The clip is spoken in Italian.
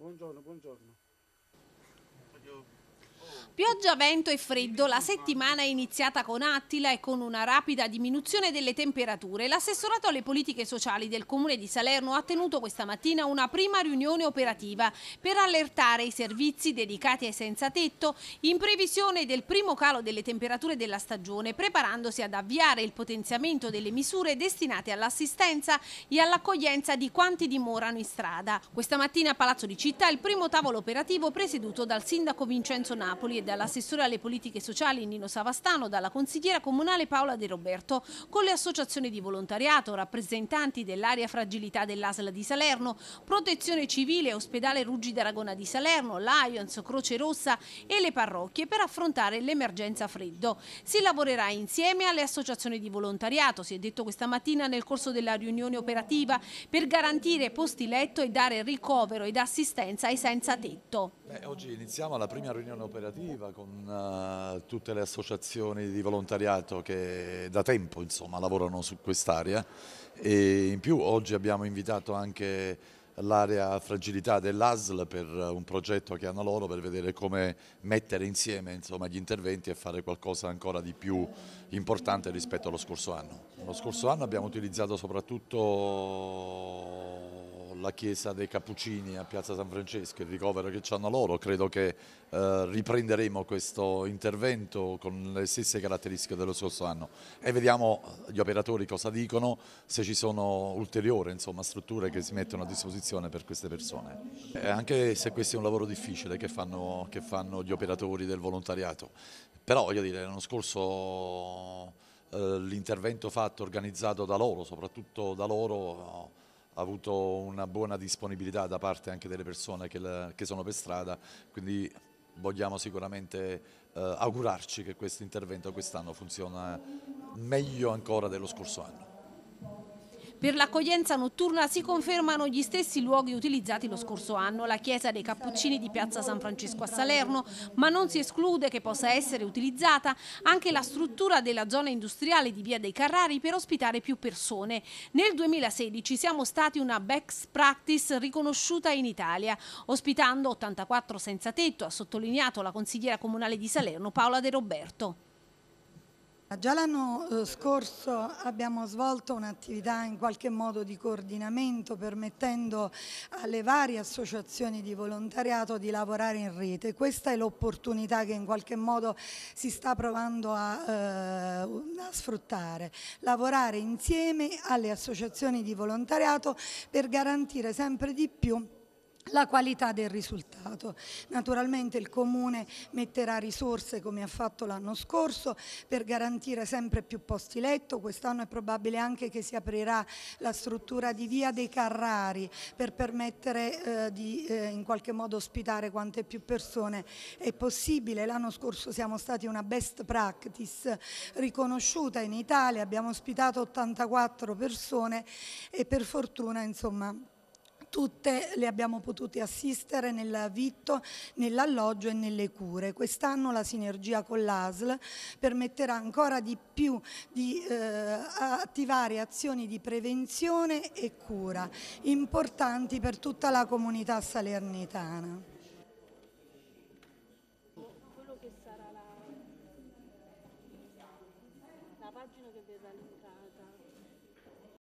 Buongiorno, buongiorno. Addio. Pioggia, vento e freddo, la settimana è iniziata con Attila e con una rapida diminuzione delle temperature. L'assessorato alle politiche sociali del Comune di Salerno ha tenuto questa mattina una prima riunione operativa per allertare i servizi dedicati ai senza tetto in previsione del primo calo delle temperature della stagione, preparandosi ad avviare il potenziamento delle misure destinate all'assistenza e all'accoglienza di quanti dimorano in strada. Questa mattina a Palazzo di Città il primo tavolo operativo presieduto dal sindaco Vincenzo Nardi Napoli e dall'assessore alle politiche sociali Nino Savastano, dalla consigliera comunale Paola De Roberto, con le associazioni di volontariato, rappresentanti dell'area fragilità dell'Asla di Salerno, Protezione Civile, Ospedale Ruggi d'Aragona di Salerno, Lions, Croce Rossa e le parrocchie per affrontare l'emergenza freddo. Si lavorerà insieme alle associazioni di volontariato, si è detto questa mattina nel corso della riunione operativa, per garantire posti letto e dare ricovero ed assistenza ai senza tetto. Beh, oggi iniziamo la prima riunione operativa cooperativa, con uh, tutte le associazioni di volontariato che da tempo insomma, lavorano su quest'area e in più oggi abbiamo invitato anche l'area fragilità dell'ASL per un progetto che hanno loro per vedere come mettere insieme insomma, gli interventi e fare qualcosa ancora di più importante rispetto allo scorso anno. Lo scorso anno abbiamo utilizzato soprattutto la chiesa dei Cappuccini a Piazza San Francesco, il ricovero che hanno loro, credo che eh, riprenderemo questo intervento con le stesse caratteristiche dello scorso anno e vediamo eh, gli operatori cosa dicono, se ci sono ulteriori insomma, strutture che si mettono a disposizione per queste persone. Eh, anche se questo è un lavoro difficile che fanno, che fanno gli operatori del volontariato, però voglio dire, l'anno scorso eh, l'intervento fatto, organizzato da loro, soprattutto da loro avuto una buona disponibilità da parte anche delle persone che, la, che sono per strada, quindi vogliamo sicuramente eh, augurarci che questo intervento quest'anno funziona meglio ancora dello scorso anno. Per l'accoglienza notturna si confermano gli stessi luoghi utilizzati lo scorso anno, la chiesa dei Cappuccini di Piazza San Francesco a Salerno, ma non si esclude che possa essere utilizzata anche la struttura della zona industriale di Via dei Carrari per ospitare più persone. Nel 2016 siamo stati una best practice riconosciuta in Italia, ospitando 84 senza tetto, ha sottolineato la consigliera comunale di Salerno Paola De Roberto. Già l'anno eh, scorso abbiamo svolto un'attività in qualche modo di coordinamento permettendo alle varie associazioni di volontariato di lavorare in rete. Questa è l'opportunità che in qualche modo si sta provando a, eh, a sfruttare. Lavorare insieme alle associazioni di volontariato per garantire sempre di più la qualità del risultato. Naturalmente il Comune metterà risorse come ha fatto l'anno scorso per garantire sempre più posti letto, quest'anno è probabile anche che si aprirà la struttura di via dei Carrari per permettere eh, di eh, in qualche modo ospitare quante più persone è possibile. L'anno scorso siamo stati una best practice riconosciuta in Italia, abbiamo ospitato 84 persone e per fortuna insomma tutte le abbiamo potute assistere nel vitto, nell'alloggio e nelle cure. Quest'anno la sinergia con l'ASL permetterà ancora di più di eh, attivare azioni di prevenzione e cura importanti per tutta la comunità salernitana. pagina che verrà linkata